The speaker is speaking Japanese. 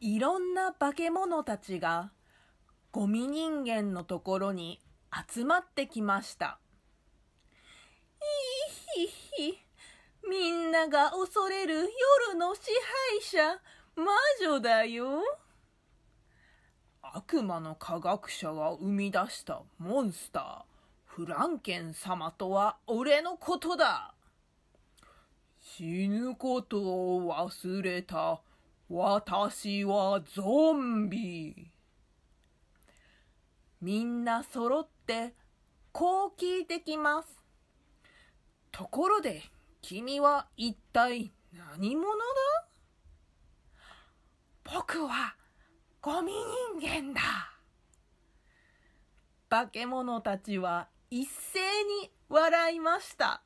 いろんな化け物たちがゴミ人間のところに集まってきました。いひひ、みんなが恐れる夜の支配者、魔女だよ。悪魔の科学者が生み出したモンスター、フランケン様とは俺のことだ。死ぬことを忘れた私はゾンビ。みんな揃ってこう聞いてきます。ところで君は一体何者だ僕はゴミ人間だ。化け物たちは一斉に笑いました。